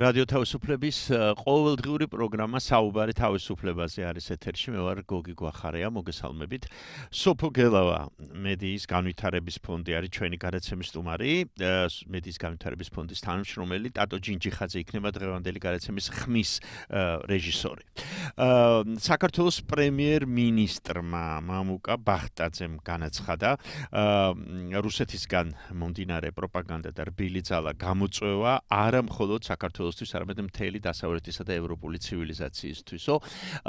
რადიო თავისუფლების ყოველდღიური პროგრამა საუბარი თავისუფლებაზე არის ეთერში. მე ვარ გოგი გვახარია, მოგესალმებით. სოფო გელავა, მედიის განვითარების ფონდი არის ჩვენი გადაცემის სტუმარი. მედიის განვითარების ფონდის თანამშრომელი ტატო ჯინჯიხაძე იქნება დღევანდელი გადაცემის ხმის რეჟისორი. საქართველოს პრემიერ-მინისტრმა მამუკა ბახტაძემ განაცხადა რუსეთისგან მომდინარე პროპაგანდა და რბილი ძალა გამოწვევა არა მხოლოდ საქართველოს საქართველოსთვის, არამედ მთელი დასავლეთისა და ევროპული ცივილიზაციისთვისო.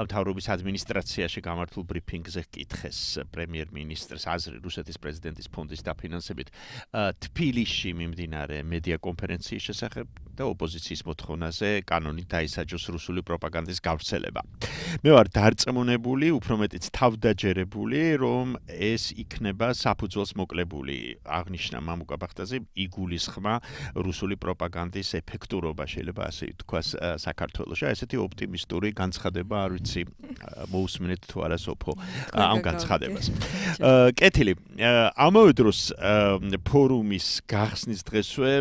მთავრობის ადმინისტრაციაში გამართულ ბრიფინგზე ეკითხეს პრემიერ-მინისტრს აზრი რუსეთის პრეზიდენტის ფონდის დაფინანსებით თბილისში მიმდინარე მედია კონფერენციის შესახებ და ოპოზიციის მოთხოვნაზე კანონით დაისაჯოს რუსული პროპაგანდის გავრცელება. მე ვარ დარწმუნებული, უფრო მეტიც თავდაჯერებული, რომ ეს იქნება საფუძველს მოკლებული აღნიშნა მამუკა ბახტაძე იგულისხმა რუსული პროპაგანდის ეფექტურობაში. შეიძლება ასე თქვას საქართველოსა ესეთი ოპტიმი スト ური განცხადება არ ვიცი მოусმინეთ თუ არა სოფო ამ განცხადებას კეთილი ამავე დროს ფორუმის გახსნის დღესვე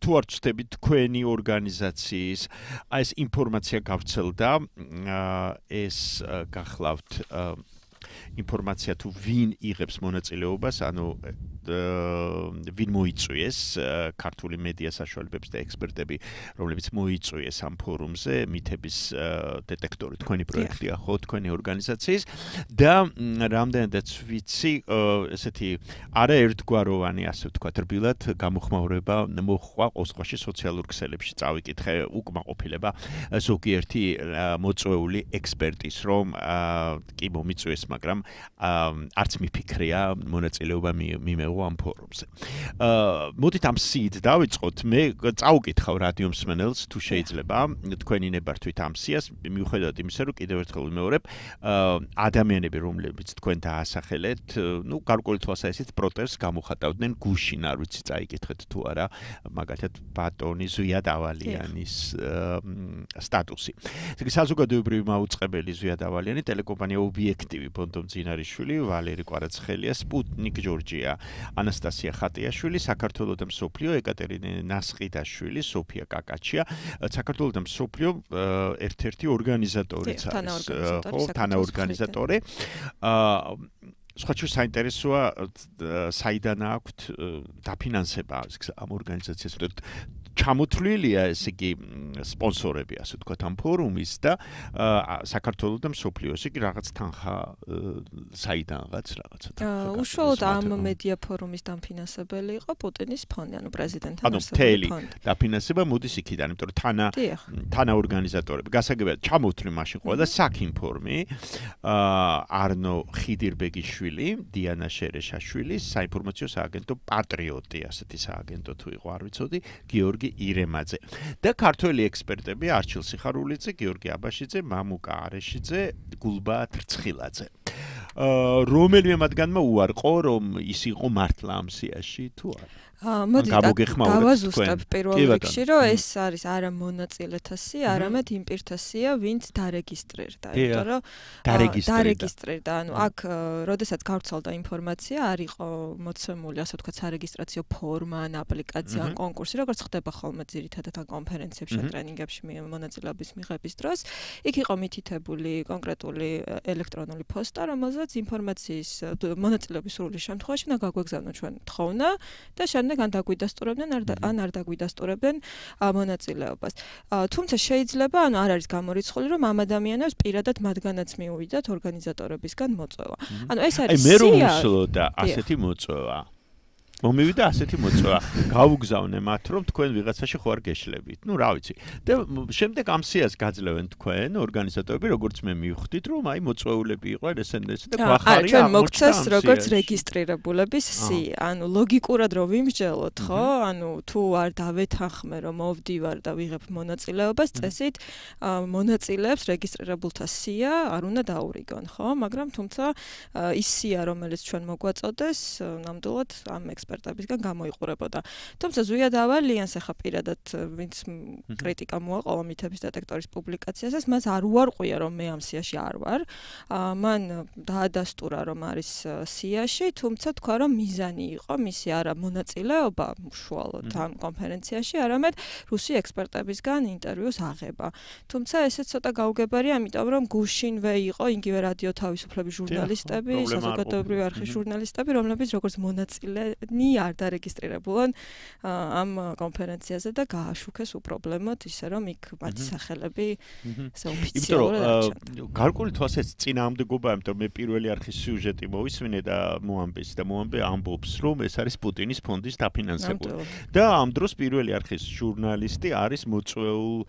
თუ არ ცდები თქვენი ორგანიზაციის ეს ინფორმაცია გავრცელდა ეს გახლავთ ინფორმაცია თუ ვინ იღებს მონაწილეობას, ანუ ვინ მოიწვიეს ქართული მედია საშუალებებს და ექსპერტები, რომლებიც მოიწვიეს ამ ფორუმზე მითების დეტექტორი თქვენი პროექტია, ხო, თქვენი ორგანიზაციის და რამდენადაც ვიცი, ესეთი არაერთგვაროვანი, ასე ვთქვათ, რბილად გამოხმაურება მოხდა ოსყაში სოციალურ ქსელებში წავიკითხე უკმაყოფილება ზოგიერთი მოწვეული ექსპერტის, რომ კი მომიწვიეს, მაგრამ მაგრამ არც მიფიქრია მონაწილეობა მიმეღო ამ ფორუმზე. აა მოდით ამ სიით დავიწყოთ. მე წავუკითხავ რადიომსმენელს თუ შეიძლება თქვენი ნებართვით ამ სიას მიუხედავად იმისა, რომ კიდევ ერთხელ ვიმეორებ, აა ადამიანები, რომლებიც თქვენ დაასახელეთ, ნუ გარკვეული თვალსა ისიც პროტესტს გამოხატავდნენ გუშინ, არ ვიცი, წაიკითხეთ თუ არა, მაგალითად ბატონი ზვიადავალიანის სტატუსი. ეს საზოგადოებრივი მაუწყებელი ზვიადავალიანი ტელეკომპანია ობიექტივი ფონდ ფედო ძინარიშვილი, ვალერი ყარაცხელია, სპუტნიკ ჯორჯია, ანასტასია ხატიაშვილი, საქართველოს და მსოფლიო ეკატერინე ნასყიდაშვილი, სოფია კაკაჩია, საქართველოს და მსოფლიო ერთ-ერთი ორგანიზატორიც არის. ხო, თანაორგანიზატორი. აა სხვაჩუ საინტერესოა საიდან აქვთ დაფინანსება ამ ორგანიზაციას? ჩამოთვლილია ესე იგი სპონსორები ასე ვთქვათ ამ ფორუმის და საქართველოს და მსოფლიოს იგი რაღაც თანხა საიდანღაც რაღაცა და უშუალოდ ამ მედია ფორუმის დამფინანსებელი იყო პუტინის ფონდი ანუ პრეზიდენტის ფონდი ანუ თელი დაფინანსება მოდის იქიდან იმიტომ რომ თანა თანა ორგანიზატორები გასაგებია ჩამოთვლი მაშინ ყველა და საკინფორმი არნო ხიდირბეგიშვილი დიანა შერეშაშვილი საინფორმაციო სააგენტო პატრიოტი ასეთი სააგენტო თუ იყო არ ვიცოდი გიორგი ირემაძე და ქართველი ექსპერტები არჩილ სიხარულიძე, გიორგი აბაშიძე, მამუკა არეშიძე, გულბა თრცხილაძე. რომელიმე მათგანმა უარყო რომ ის იყო მართლა ამ სიაში თუ არა ა მოდი დავაზუსტებ პირველ რიგში რომ ეს არის არა მონაწილეთა სია, არამედ იმპირთა სია, ვინც დარეგისტრირდა, იმიტომ რომ დარეგისტრირდა, ანუ აქ როდესაც გავრცელდა ინფორმაცია, არისო მოცემული ასე თქვა სარეგისტრაციო ფორმა, აპლიკაცია, კონკურსი, როგორც ხდება ხოლმე ძირითადად კონფერენციებში, ტრენინგებში მონაწილეობის მიღების დროს, იქ იყო მითითებული კონკრეტული ელექტრონული ფოსტა, რომელზე რომელსაც ინფორმაციის მონაწილეობის სრული შემთხვევაში უნდა გაგვეგზავნონ ჩვენ თხოვნა და შემდეგ ან დაგვიდასტურებდნენ ან არ დაგვიდასტურებდნენ მონაწილეობას. თუმცა შეიძლება, ანუ არ არის გამორიცხული, რომ ამ ადამიანებს პირადად მათგანაც მიუვიდათ ორგანიზატორებისგან მოწვევა. ანუ ეს არის სია. აი მე რომ უშლო და ასეთი მოწვევა. მომივიდა ასეთი მოწვა. გავუგზავნე მათ, რომ თქვენ ვიღაცაში ხო არ გეშლებით. ნუ რა ვიცი. და შემდეგ ამ სიას გაძლევენ თქვენ ორგანიზატორები, როგორც მე მივხვდით, რომ აი მოწვეულები იყვნენ SNS და ვახარია. ჩვენ მოგცეს როგორც რეგისტრირებულების სია, ანუ ლოგიკურად რომ ვიმსჯელოთ, ხო? ანუ თუ არ დავეთანხმე, რომ მოვდივარ და ვიღებ მონაწილეობას, წესით მონაწილეებს რეგისტრირებულთა სია არ უნდა დაურიგონ, ხო? მაგრამ თუმცა ის სია, რომელიც ჩვენ მოგვაწოდეს, ნამდვილად ამ ექსპერტებისგან გამოიყურებოდა. თუმცა ზუია დავალიანს ახა პირადად ვინც კრიტიკა მოაყოლა მითების დეტექტორის პუბლიკაციასაც მას არ უარყვია რომ მე ამ სიაში არ ვარ. მან დაადასტურა რომ არის სიაში, თუმცა თქვა რომ მიზანი იყო მისი არა მონაწილეობა უშუალოდ ამ კონფერენციაში, არამედ რუსი ექსპერტებისგან ინტერვიუს აღება. თუმცა ესე ცოტა გაუგებარია, ამიტომ რომ გუშინვე იყო ინგივე რადიო თავისუფლების ჟურნალისტები, საზოგადოებრივი არხის ჟურნალისტები, რომლებიც როგორც მონაწილე ნი არ დარეგისტრირებულან ამ კონფერენციაზე და გააშუქეს უპრობლემოდ ისე რომ იქ მათი სახელები ისე ოფიციალურად გარკული თვასეც წინა ამდეგობა ამიტომ მე პირველი არხის სიუჟეტი მოვისმინე და მოამბეს და მოამბე ამბობს რომ ეს არის პუტინის ფონდის დაფინანსებული და ამ დროს პირველი არხის ჟურნალისტი არის მოწვეულ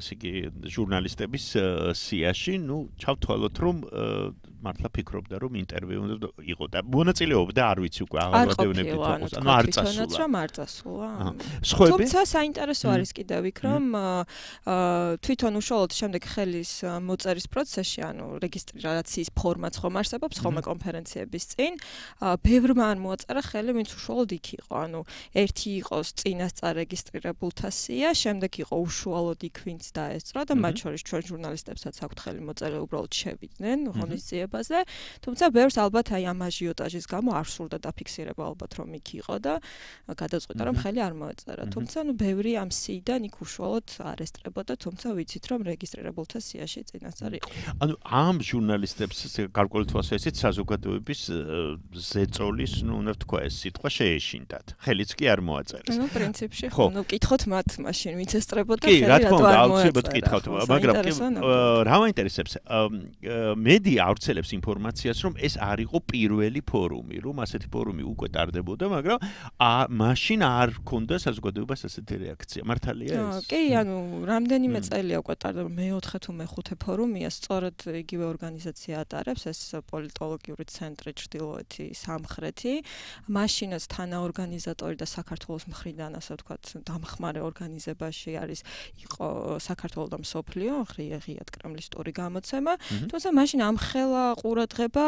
ესე იგი ჟურნალისტების სიაში ნუ ჩავთვალოთ რომ მართლა ფიქრობდა რომ ინტერვიუ უნდა იყოს და მონაწილეობდა არ ვიცი უკვე აღარდევნებით ფოკუსს ანუ არ წასულა თქვენაც რომ არ წასულა სხვები თუმცა საინტერესო არის კიდევ იქრომ თვითონ უშუალოდ შემდეგ ხელის მოწერის პროცესში ანუ რეგისტრაციის ფორმაც ხომ არსებობს ხომ კონფერენციების წინ ბევრმა არ მოაწერა ხელი ვინც უშუალოდ იქ იყო ანუ ერთი იყოს წინასწარ რეგისტრირებულთა სია შემდეგ იყო უშუალოდ იქ ვინც დაესწრო და მათ შორის ჩვენ ჟურნალისტებსაც აქვთ ხელი მოწერა უბრალოდ შევიდნენ ღონისძიება ფაზე, თუმცა ბევრს ალბათ აი ამ აჟიოტაჟის გამო არ სურდა დაფიქსირება ალბათ რომ იქ იყო და გადაწყვიტა რომ ხელი არ მოეწერა. თუმცა ნუ ბევრი ამ სიიდან იქ უშუალოდ არესტრებოდა, თუმცა ვიცით რომ რეგისტრირებულთა სიაში წინასწარ იყო. ანუ ამ ჟურნალისტებს გარკვეული თვალს ესეც საზოგადოების ზეწოლის, ნუ უნდა თქვა ეს სიტყვა შეეშინდათ. ხელიც კი არ მოაწერეს. ნუ პრინციპში ხო, ნუ კითხოთ მათ მაშინ ვინც ესტრებოდა ხელი რა თქმა უნდა, აუცილებლად კითხავთ, მაგრამ კი რა მაინტერესებს? მედია არც გვაგრძელებს ინფორმაციას, რომ ეს არ იყო პირველი ფორუმი, რომ ასეთი ფორუმი უკვე ტარდებოდა, მაგრამ ა მაშინ არ ქონდა საზოგადოებას ასეთი რეაქცია. მართალია ეს? კი, ანუ რამდენიმე წელია უკვე ტარდება მეოთხე თუ მეხუთე ფორუმია, სწორედ იგივე ორგანიზაცია ატარებს ეს პოლიტოლოგიური ცენტრი ჭდილოეთი სამხრეთი. მაშინაც თანაორგანიზატორი და საქართველოს მხრიდან, ასე ვთქვათ, დამხმარე ორგანიზებაში არის იყო საქართველოს და მსოფლიო ღია ღიად კრემლისტური გამოცემა. თუმცა მაშინ ამხელა ყურადღება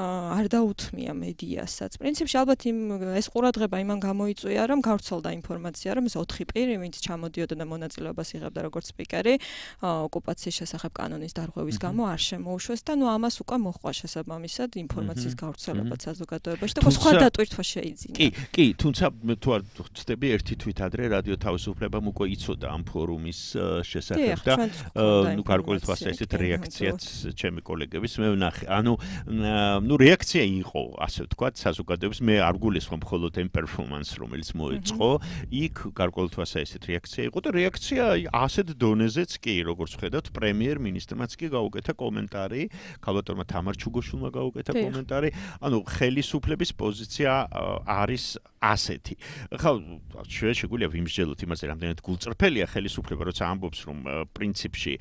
არ დაუთმია მედიასაც. პრინციპში ალბათ იმ ეს ყურადღება იმან გამოიწვია, რომ გავრცელდა ინფორმაცია, რომ ეს 4 პირი, ვინც ჩამოდიოდა და მონაწილეობას იღებდა როგორც სპიკერი, ოკუპაციის შესახებ კანონის დარღვევის გამო არ შემოუშვეს და ნუ ამას უკვე მოხყვა შესაბამისად ინფორმაციის გავრცელება საზოგადოებაში და სხვა დატვირთვა შეიძლება. კი, კი, თუმცა მე თუ არ ვხდები ერთი თვით ადრე რადიო თავისუფლებამ უკვე იცოდა ამ ფორუმის э, შესახებ და ნუ э, გარკვეულ თვას ესეთ რეაქციაც ჩემი კოლეგების მე ვნა ნახე. ანუ ნუ რეაქცია იყო, ასე ვთქვათ, საზოგადოების მე არ გულის ხომ მხოლოდ იმ პერფორმანს რომელიც მოეწყო, იქ გარკვეულთვასა ესეთ რეაქცია იყო და რეაქცია ასეთ დონეზეც კი, როგორც ხედავთ, პრემიერ მინისტრმაც კი გაუკეთა კომენტარი, ქალბატონმა თამარ ჩუგოშვილმა გაუკეთა კომენტარი. ანუ ხელისუფლების პოზიცია არის ასეთი. ხო, შეიძლება შეგვიძლია ვიმსჯელოთ იმაზე, რამდენად გულწრფელია ხელისუფლება, როცა ამბობს რომ პრინციპში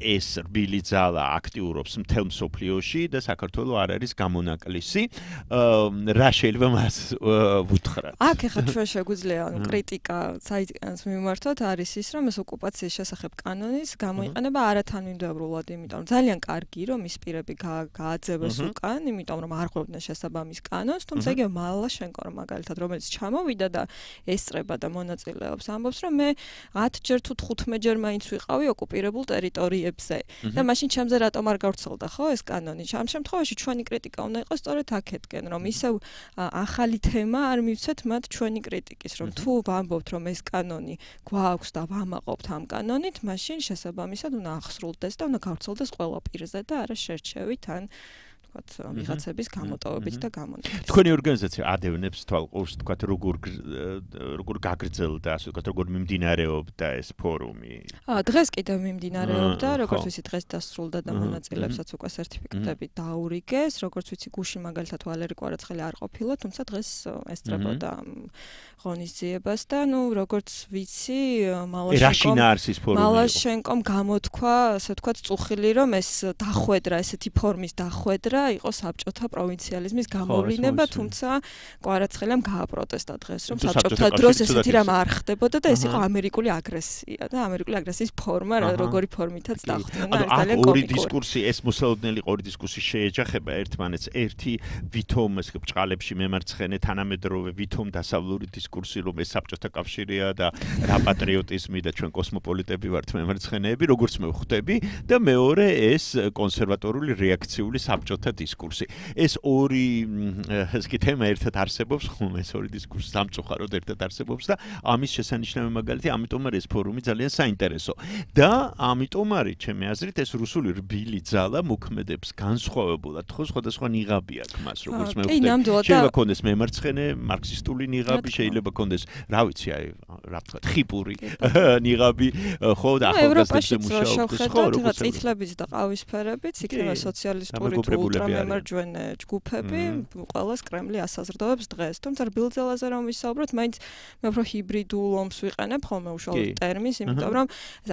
ეს რბილი ძალა აქტიურობს მთელ მსოფლიოში და საქართველოს არ არის გამონაკლისი. რა შეიძლება მას ვუთხრათ? აქ ეხა თუ შეგვიძლია კრიტიკა საიტანს მიმართოთ, არის ის, რომ ეს ოკუპაციის შესახებ კანონის გამოიყენება არათანმიმდევრულად, იმიტომ რომ ძალიან კარგი რომ ის პირები გააძევეს უკან, იმიტომ რომ არ ხვდნენ შესაბამის კანონს, თუმცა იგი მალა შენკორ მაგალითად რომელიც ჩამოვიდა და ესწრება და მონაწილეობს, ამბობს რომ მე 10 ჯერ თუ 15 ჯერ მაინც ვიყავი ოკუპირებულ ტერიტორიაზე ფილმებზე და მაშინ ჩემზე რატომ არ გავრცელდა ხო ეს კანონი? ამ შემთხვევაში ჩვენი კრიტიკა უნდა იყოს სწორედ აქეთკენ, რომ ისევ ახალი თემა არ მივცეთ მათ ჩვენი კრიტიკის, რომ თუ ვამბობთ რომ ეს კანონი გვაქვს და ვამაყობთ ამ კანონით, მაშინ შესაბამისად უნდა ახსრულდეს და უნდა გავრცელდეს ყველა პირზე და არა შერჩევით ან თქვა, ვიღაცების გამოტოვებით და გამონაკლისით. თქვენი ორგანიზაცია ადევნებს თვალყურს, თქვა, როგორ როგორ გაგრძელდა, ასე ვთქვათ, როგორ მიმდინარეობდა ეს ფორუმი? აა, დღეს კიდევ მიმდინარეობდა, როგორც ვიცი, დღეს დასრულდა და მონაწილეებსაც უკვე სერტიფიკატები დაურიგეს, როგორც ვიცი, გუში მაგალითად ვალერი ყვარაცხელი არ ყოფილა, თუმცა დღეს ესწრებოდა ღონისძიებას და ნუ როგორც ვიცი, მალაშენკომ მალაშენკომ გამოთქვა, ასე ვთქვათ, წუხილი, რომ ეს დახვედრა, ესეთი ფორმის დახვედრა უნდა იყოს საბჭოთა პროვინციალიზმის გამოვლინება, თუმცა კვარაცხელიამ გააპროტესტა დღეს, რომ საბჭოთა დროს ესეთი რამ არ ხდებოდა და ეს იყო ამერიკული აგრესია და ამერიკული აგრესიის ფორმა, როგორი ფორმითაც დახვდა. ანუ ძალიან კომიკური. ორი დისკურსი, ეს მოსალოდნელი ორი დისკურსი შეეჯახება ერთმანეთს. ერთი ვითომ ეს ბჭყალებში მემარცხენე თანამედროვე ვითომ დასავლური დისკურსი, რომ ეს საბჭოთა კავშირია და რა პატრიოტიზმი და ჩვენ კოსმოპოლიტები ვართ მემარცხენეები, როგორც მე ვხვდები და მეორე ეს კონსერვატორული რეაქციული საბჭოთა ერთად დისკურსი. ეს ორი ეს კი თემა ერთად არსებობს, ხომ ეს ორი დისკურსი სამწუხაროდ ერთად არსებობს და ამის შესანიშნავი მაგალითი, ამიტომ არის ფორუმი ძალიან საინტერესო. და ამიტომ არის, ჩემი აზრით, ეს რუსული რბილი ძალა მოქმედებს განსხვავებულად, ხო სხვადასხვა ნიღაბი აქვს მას, როგორც მე ვხედავ. შეიძლება კონდეს მემარცხენე, მარქსისტული ნიღაბი, შეიძლება კონდეს, რა ვიცი, აი, რა თქვა, ხიპური ნიღაბი, ხო და ახალგაზრდებზე მუშაობს, ხო, რა თქვა, წითლებიც და ყავისფერებიც, იქნება სოციალისტური თუ რომ მემარჯვენე ჯგუფები ყოველას კრემლი ასაზრდოებს დღეს. თუმცა რბილზე ლაზარო მისაუბროთ, მაინც მე უფრო ჰიბრიდულ ომს ვიყენებ ხოლმე უშუალოდ ტერმინს, იმიტომ რომ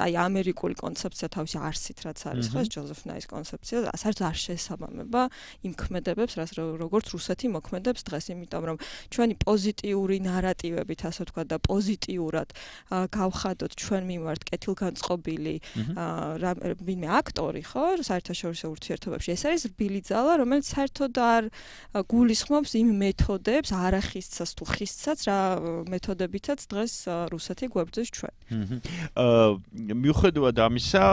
აი ამერიკული კონცეფცია თავის არსით რაც არის ხო, ჯოზეფ ნაის კონცეფცია, საერთოდ არ შესაბამება იმქმედებებს, რაც როგორც რუსეთი მოქმედებს დღეს, იმიტომ რომ ჩვენი პოზიტიური ნარატივებით, ასე ვთქვა და პოზიტიურად გავხადოთ ჩვენ მიმართ კეთილგანწყობილი რამე აქტორი ხო, საერთაშორისო ურთიერთობებში. ეს არის რბილი ძა სწავლა, რომელიც საერთოდ არ გულისხმობს იმ მეთოდებს, არახისცას თუ ხისცას, რა მეთოდებითაც დღეს რუსეთი გვერდზეს ჩვენ. აა მიუხედავად ამისა,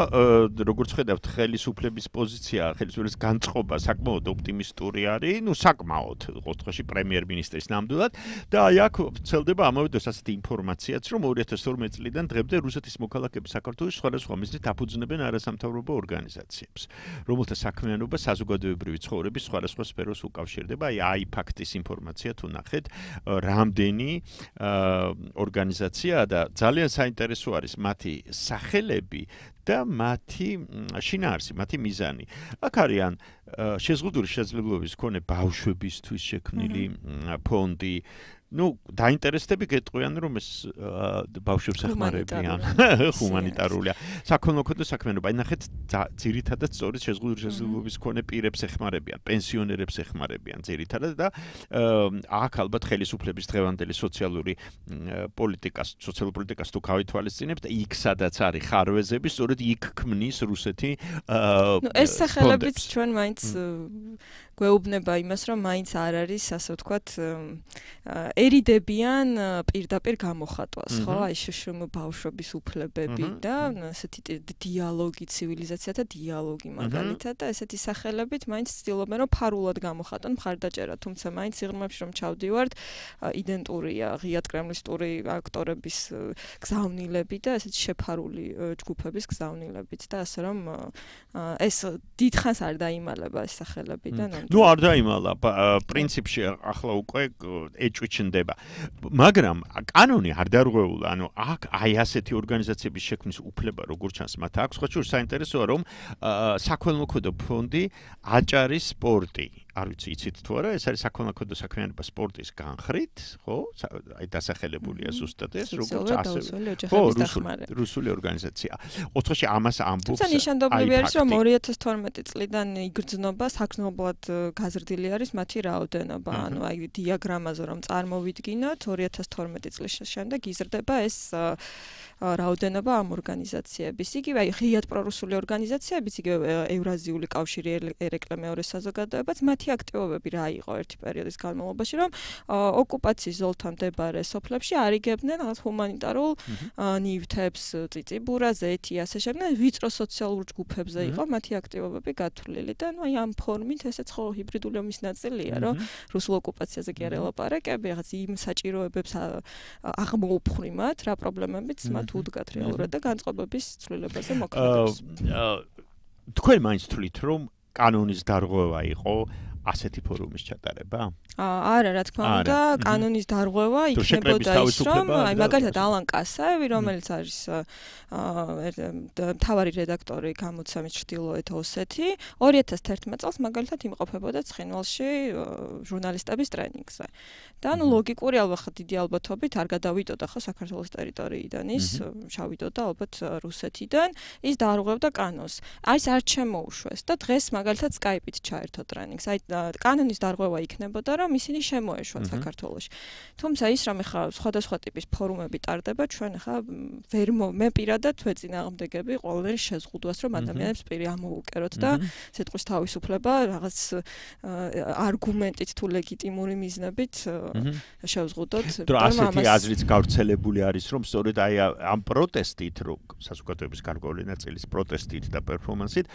როგორც ხედავთ, ხელისუფლების პოზიცია, ხელისუფლების განწყობა საკმაოდ ოპტიმი スト ური არის, ნუ საკმაოდ, როგორც ხეში პრემიერ-მინისტრის ნამდვილად და აქ ცელდება ამავე დროს ასეთი ინფორმაციაც, რომ 2012 წლიდან დღემდე რუსეთის მოქალაქეები საქართველოს სხვადასხვა მიზნით აფუძნებენ არასამთავრობო ორგანიზაციებს, რომელთა საქმიანობა საზოგადოებრივი ადამიანური ცხოვრების სხვადასხვა სფეროს უკავშირდება. აი, აი ფაქტის ინფორმაცია თუ ნახეთ, რამდენი ორგანიზაციაა და ძალიან საინტერესო არის მათი სახელები და მათი შინაარსი, მათი მიზანი. აქ არიან შეზღუდული შესაძლებლობის მქონე ბავშვებისთვის შექმნილი ფონდი, ну დაინტერესდები გეტყვიან რომ ეს ბავშვებს ახმარებიან ჰუმანიტარულია საქონლოქოთო საქმიანობა ნახეთ ძირითადად სწორი შეზღუდული შესაძლებლობის ქონე პირებს ეხმარებიან პენსიონერებს ეხმარებიან ძირითადად და აქ ალბათ ხელისუფლების დღევანდელი სოციალური პოლიტიკას სოციალური პოლიტიკას თუ გავითვალისწინებთ იქ სადაც არის ხარვეზები სწორედ იქ ქმნის რუსეთი ეს სახელებიც ჩვენ მაინც გვეუბნება იმას, რომ მაინც არ არის, ასე ვთქვათ, ერიდებიან პირდაპირ გამოხატვას, ხო? აი შშმ ბავშვების უფლებები და ასეთი დიალოგი, ცივილიზაციათა დიალოგი მაგალითად და ესეთი სახელებით მაინც ცდილობენ, რომ ფარულად გამოხატონ მხარდაჭერა, თუმცა მაინც სიღრმეში რომ ჩავდივართ, იდენტურია ღია კრემლისტური აქტორების გზავნილები და ესეთი შეფარული ჯგუფების გზავნილებით და ასე რომ ეს დიდხანს არ დაიმალება ეს სახელები და ნუ ნუ არ დაიმალა პრინციპში ახლა უკვე ეჭვიჩნდება მაგრამ კანონი არ დარღვეულა ანუ აქ აი ასეთი ორგანიზაციების შექმნის უფლება როგორ ჩანს მათ აქვს ხო შეიძლება საინტერესოა რომ საქველმოქმედო ფონდი აჭარის სპორტი არ ვიცი იცით თუ არა ეს არის საქონლაქო საქმიანობა სპორტის განხრით ხო აი დასახელებულია ზუსტად ეს როგორც ასე ხო რუსული ორგანიზაცია ოთხში ამას ამბობს თუმცა ნიშანდობლივი არის რომ 2012 წლიდან იგრძნობა საქმნობლად გაზრდილი არის მათი რაოდენობა ანუ აი დიაგრამაზე რომ წარმოვიდგინოთ 2012 წლის შემდეგ იზრდება ეს რაოდენობა ამ ორგანიზაციების იგივე აი ღიად პრორუსული ორგანიზაციების იგივე ევრაზიული კავშირი ერეკლე მეორე საზოგადოებაც მათ ერთი აქტივობები რა იყო ერთი პერიოდის განმავლობაში, რომ ოკუპაციის ზოლთან მდებარე სოფლებში არიგებდნენ რაღაც ჰუმანიტარულ ნივთებს, ციციბურა, ზეთი, ასე შემდეგ, ვიწრო სოციალურ ჯგუფებზე იყო მათი აქტივობები გათვლილი და აი ამ ფორმით ესეც ხო ჰიბრიდული ომის ნაწილია, რომ რუსულ ოკუპაციაზე კი არ ელაპარაკები, რაღაც იმ საჭიროებებს აღმოუფხრიმათ, რა პრობლემებიც მათ უდგათ რეალურად და განწყობების ცვლილებაზე მოქმედებს. თქვენ მაინც თვლით რომ კანონის დარღვევა იყო ასეთი ფორუმის ჩატარება? აა არა, რა თქმა უნდა, კანონის დარღვევა იქნებოდა ის, რომ აი მაგალითად ალან კასაევი, რომელიც არის აა მთავარი რედაქტორი გამოცემის ჩრდილოეთ ოსეთი, 2011 წელს მაგალითად იმყოფებოდა ცხინვალში ჟურნალისტების ტრენინგზე. და ნუ ლოგიკური ალბათ დიდი ალბათობით არ გადავიდოდა ხო საქართველოს ტერიტორიიდან ის, ჩავიდოდა ალბათ რუსეთიდან, ის დაარღვევდა კანონს. აი ეს არ ჩემოუშვეს და დღეს მაგალითად Skype-ით ჩაერთო ტრენინგს. აი კანონის დარღვევა იქნებოდა, რომ ისინი შემოეშვათ საქართველოში. თუმცა ის რომ ხა სხვადასხვა ტიპის ფორუმები ტარდება, ჩვენ ხა ვერ მე პირადად ვეწინააღმდეგები ყოველდღე შეზღუდვას, რომ ადამიანებს პირი ამოუკეროთ და სიტყვის თავისუფლება რაღაც არგუმენტით თუ ლეგიტიმური მიზნებით შეზღუდოთ. დრო ასეთი აზრიც გავრცელებული არის, რომ სწორედ აი ამ პროტესტით, რო საზოგადოების განკვეთილი წელს პროტესტით და პერფორმანსით,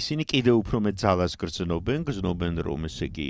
ისინი კიდევ უფრო მეტ ძალას გრძნობენ, გრძნობენ ხედავდნენ რომ ესე იგი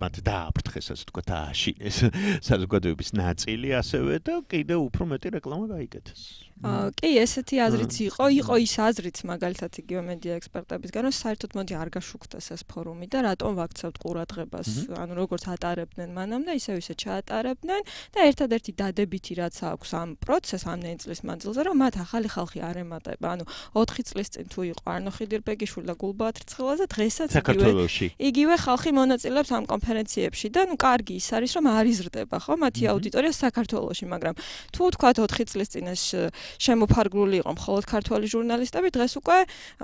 მათ დააფრთხეს ასე თქვა აშინეს საზოგადოების ნაწილი ასევე და კიდე უფრო მეტი რეკლამა გაიკეთეს. აა კი ესეთი აზრიც იყო, იყო ის აზრიც მაგალითად იგივე მედია ექსპერტებისგან რომ საერთოდ მოდი არ გაშუქდეს ეს ფორუმი და რატომ ვაქცევთ ყურადღებას, ანუ როგორც ატარებდნენ მანამდე, ისე ისე ჩაატარებდნენ და ერთადერთი დადებითი რაც აქვს ამ პროცესს ამ ნე წლის მანძილზე რომ მათ ახალი ხალხი არ ემატება, ანუ 4 წლის წინ თუ იყო არნო ხიდირბეგიშვილი და გულბათრცხელაზე დღესაც იგივე იგივე ხალხი მონაწილეობს ამ კონფერენციებში და ნუ კარგი ის არის რომ არიზრდება ხო მათი აუდიტორია საქართველოს მაგრამ თუ თქვათ 4 წლის წინ ეს შემოფარგლული იყო მხოლოდ ქართველი ჟურნალისტები დღეს უკვე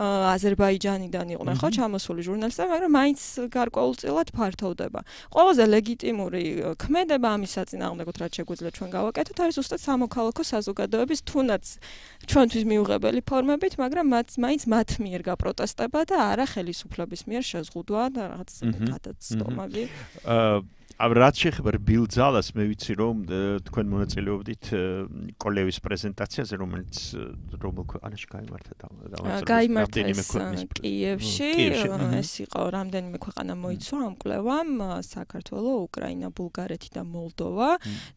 აზერბაიჯანიდან იყვნენ ხო ჩამოსული ჟურნალისტები მაგრამ მაინც გარკვეულწილად ფართოვდება ყველაზე ლეგიტიმური ქმედება ამის საწინააღმდეგოდ რაც შეგვიძლია ჩვენ გავაკეთოთ არის უბრალოდ სამოქალაქო საზოგადოების თუნდაც ჩვენთვის მიუღებელი ფორმებით მაგრამ მათ მაინც მათ მიერ გაპროტესტება და არა ხელისუფლების მიერ შეზღუდვა და რაღაც გადაცდომები. აა აბ რაც შეეხება რბილ ძალას, მე ვიცი რომ თქვენ მონაწილეობდით კოლევის პრეზენტაციაზე, რომელიც რომელ ქვეყანაში გამართა და გამართეს კიევში, ეს იყო რამდენიმე ქვეყანა მოიცვა ამ კვლევამ, საქართველო, უკრაინა, ბულგარეთი და მოლდოვა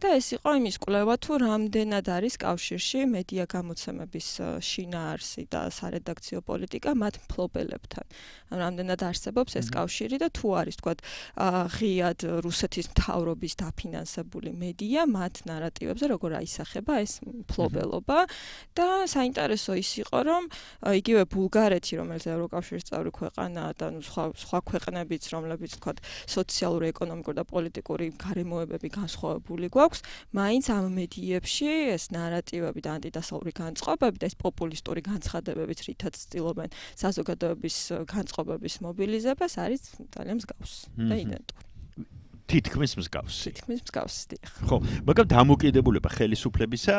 და ეს იყო იმის კვლევა თუ რამდენად არის კავშირში მედია გამოცემების შინაარსი და სარედაქციო პოლიტიკა მათ მფლობელებთან. ამ რამდენად არსებობს ეს კავშირი და თუ არის თქვა ღიად რუს რუსეთის მთავრობის დაფინანსებული მედია მათ ნარატივებზე როგორ აისახება ეს ფლობელობა და საინტერესო ის იყო რომ იგივე ბულგარეთი რომელიც ევროკავშირის წევრი ქვეყანაა და ნუ სხვა სხვა ქვეყნებიც რომლებიც თქო სოციალური ეკონომიკური და პოლიტიკური გარემოებები განსხვავებული გვაქვს მაინც ამ მედიებში ეს ნარატივები და ანტიდასაური განწყობები და ეს პოპულისტური განცხადებებით რითაც ცდილობენ საზოგადოების განწყობების მობილიზებას არის ძალიან მსგავს და იდენტური თითქმის მსგავსი. თითქმის მსგავსი დიახ. ხო, მაგრამ დამოკიდებულება ხელისუფლებისა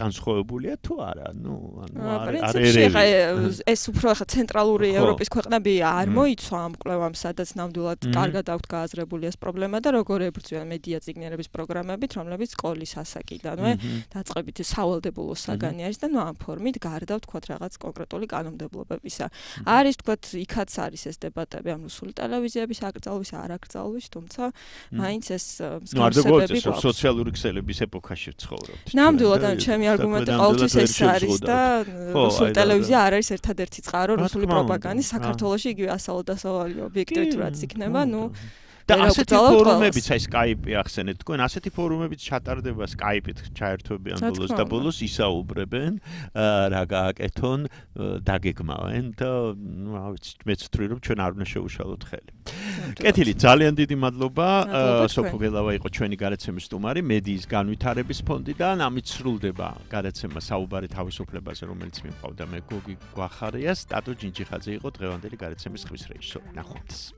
განსხვავებულია თუ არა? ნუ, ანუ არ არის ეს უფრო ახლა ცენტრალური ევროპის ქვეყნები არ მოიცვა ამ კლევამ, სადაც ნამდვილად კარგად აქვთ გააზრებული ეს პრობლემა და როგორ ებრძვიან მედია ციგნერების პროგრამებით, რომლებიც სკოლის ასაკიდანვე დაწყებით სავალდებულო საგანი არის და ნუ ამ ფორმით გარდა ვთქვათ რაღაც კონკრეტული კანონმდებლობებისა. არის ვთქვათ იქაც არის ეს დებატები ამ რუსული ტელევიზიების აკრძალვის, არაკრძალვის თუ თუმცა მაინც ეს მსგავსებები ყავს. სოციალური ქსელების ეპოქაში ვცხოვრობთ. ნამდვილად ანუ ჩემი არგუმენტი ყოველთვის ეს არის და რუსული ტელევიზია არ არის ერთადერთი წყარო რუსული პროპაგანდის საქართველოში იგივე ასალოდასავალი ობიექტივით რაც იქნება, ну და ასეთი ფორუმებიც აი Skype-ი ახსენეთ თქვენ, ასეთი ფორუმებიც ჩატარდება Skype-ით, ჩაერთვებიან ბოლოს და ბოლოს ისაუბრებენ, რა გააკეთონ, დაგეგმავენ და ნუ რა ვიცი, მეც თვითონ ჩვენ არ უნდა შევუშალოთ ხელი. აა კეთილი ძალიან დიდი მადლობა სოფო გელავა იყო ჩვენი გარეცემის სტუმარი მედიის განვითარების ფონდიდან ამით სრულდება გარეცემა საუბარი თავისუფლებაზე რომელიც მიყავდა მე გოგი გვახარია სტატო ჯინჯიხაძე იყო დღევანდელი გარეცემის ხმის რეჟისორი ნახვამდის